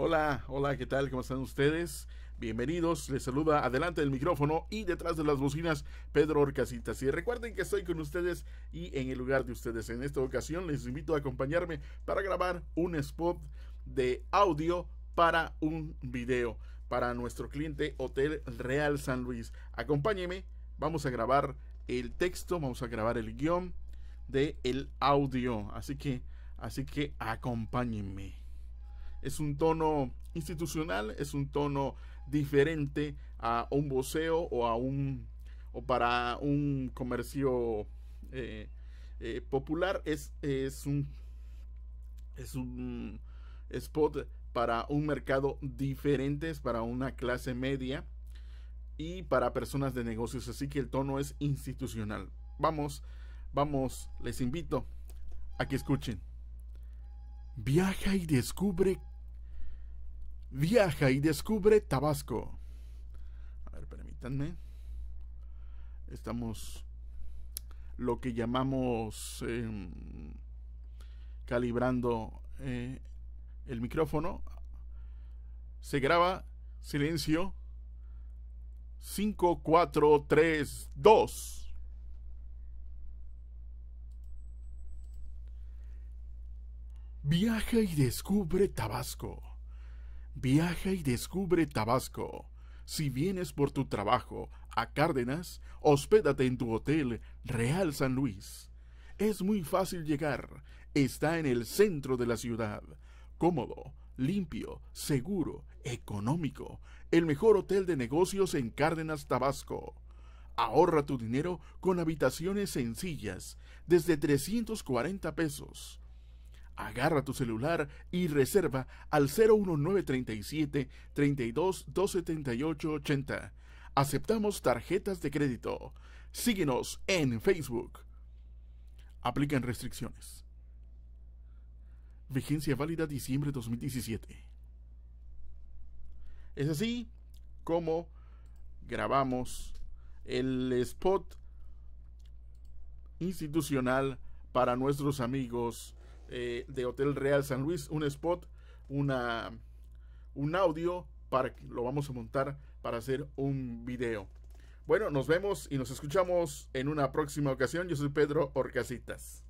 Hola, hola, ¿qué tal? ¿Cómo están ustedes? Bienvenidos, les saluda adelante del micrófono y detrás de las bocinas Pedro Orcasitas. Y recuerden que estoy con ustedes y en el lugar de ustedes. En esta ocasión les invito a acompañarme para grabar un spot de audio para un video para nuestro cliente Hotel Real San Luis. Acompáñeme, vamos a grabar el texto, vamos a grabar el guión de el audio. Así que, así que acompáñenme. Es un tono institucional, es un tono diferente a un voceo o a un o para un comercio eh, eh, popular. Es, es un es un spot para un mercado diferente, es para una clase media y para personas de negocios. Así que el tono es institucional. Vamos, vamos, les invito a que escuchen. Viaja y descubre Viaja y descubre Tabasco. A ver, permítanme. Estamos lo que llamamos em, calibrando eh, el micrófono. Se graba silencio. 5, 4, 3, 2. Viaja y descubre Tabasco. Viaja y descubre Tabasco. Si vienes por tu trabajo a Cárdenas, hospédate en tu hotel Real San Luis. Es muy fácil llegar. Está en el centro de la ciudad. Cómodo, limpio, seguro, económico. El mejor hotel de negocios en Cárdenas, Tabasco. Ahorra tu dinero con habitaciones sencillas, desde 340 pesos. Agarra tu celular y reserva al 01937 32 Aceptamos tarjetas de crédito. Síguenos en Facebook. Aplican restricciones. Vigencia válida diciembre 2017. Es así como grabamos el spot institucional para nuestros amigos eh, de Hotel Real San Luis, un spot, un audio para que lo vamos a montar para hacer un video. Bueno, nos vemos y nos escuchamos en una próxima ocasión. Yo soy Pedro Orcasitas.